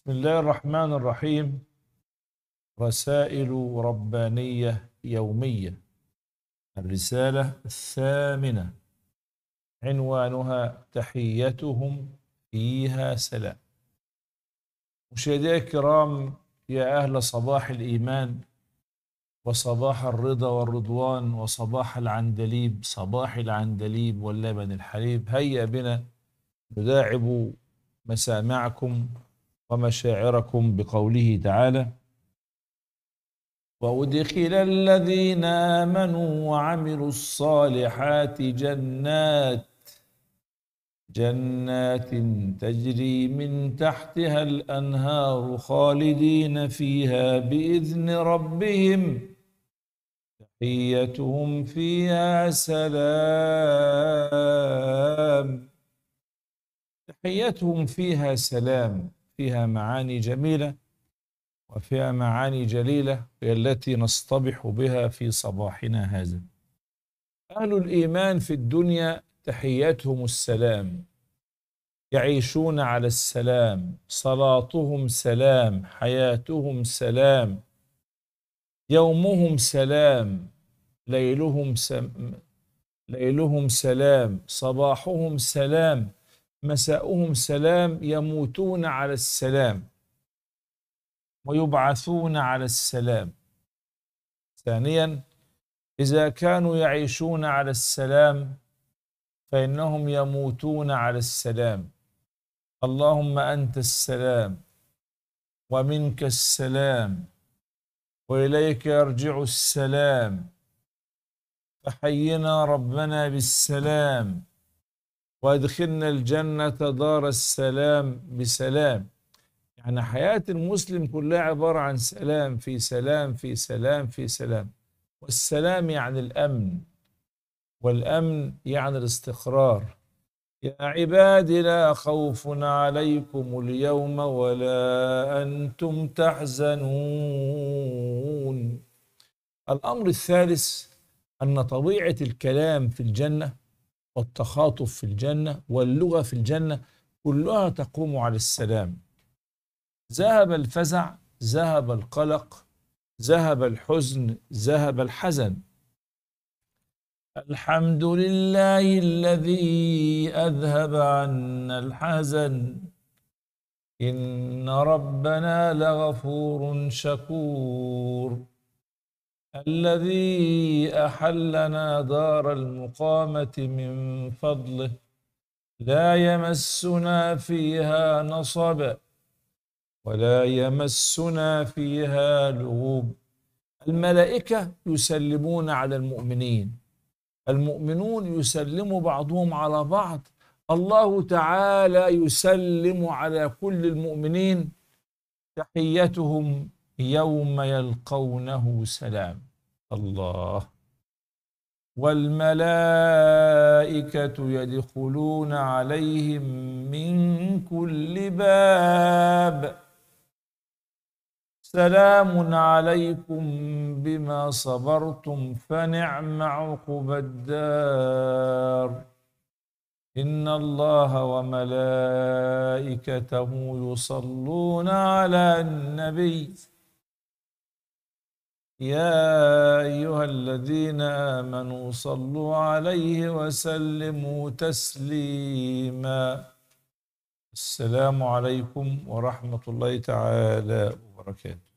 بسم الله الرحمن الرحيم رسائل ربانية يومية الرسالة الثامنة عنوانها تحيتهم فيها سلام مشاهدينا الكرام يا أهل صباح الإيمان وصباح الرضا والرضوان وصباح العندليب صباح العندليب واللبن الحليب هيا بنا نداعب مسامعكم ومشاعركم بقوله تعالى وأدخل الذين آمنوا وعملوا الصالحات جنات جنات تجري من تحتها الأنهار خالدين فيها بإذن ربهم تحيتهم فيها سلام تحيتهم فيها سلام فيها معاني جميلة وفيها معاني جليلة هي التي نصطبح بها في صباحنا هذا أهل الإيمان في الدنيا تحياتهم السلام يعيشون على السلام صلاتهم سلام حياتهم سلام يومهم سلام ليلهم سم... ليلهم سلام صباحهم سلام مساؤهم سلام يموتون على السلام ويبعثون على السلام ثانيا إذا كانوا يعيشون على السلام فإنهم يموتون على السلام اللهم أنت السلام ومنك السلام وإليك يرجع السلام فحينا ربنا بالسلام وادخلنا الجنة دار السلام بسلام يعني حياة المسلم كلها عبارة عن سلام في سلام في سلام في سلام والسلام يعني الأمن والأمن يعني الاستقرار يا عبادي لا خوف عليكم اليوم ولا أنتم تحزنون الأمر الثالث أن طبيعة الكلام في الجنة والتخاطب في الجنة واللغة في الجنة كلها تقوم على السلام ذهب الفزع ذهب القلق ذهب الحزن ذهب الحزن الحمد لله الذي أذهب عنا الحزن إن ربنا لغفور شكور الذي أحلنا دار المقامة من فضله لا يمسنا فيها نصب ولا يمسنا فيها لغوب الملائكة يسلمون على المؤمنين المؤمنون يسلم بعضهم على بعض الله تعالى يسلم على كل المؤمنين تحيتهم يوم يلقونه سلام الله والملائكة يدخلون عليهم من كل باب سلام عليكم بما صبرتم فنعم عقب الدار إن الله وملائكته يصلون على النبي يا ايها الذين امنوا صلوا عليه وسلموا تسليما السلام عليكم ورحمه الله تعالى وبركاته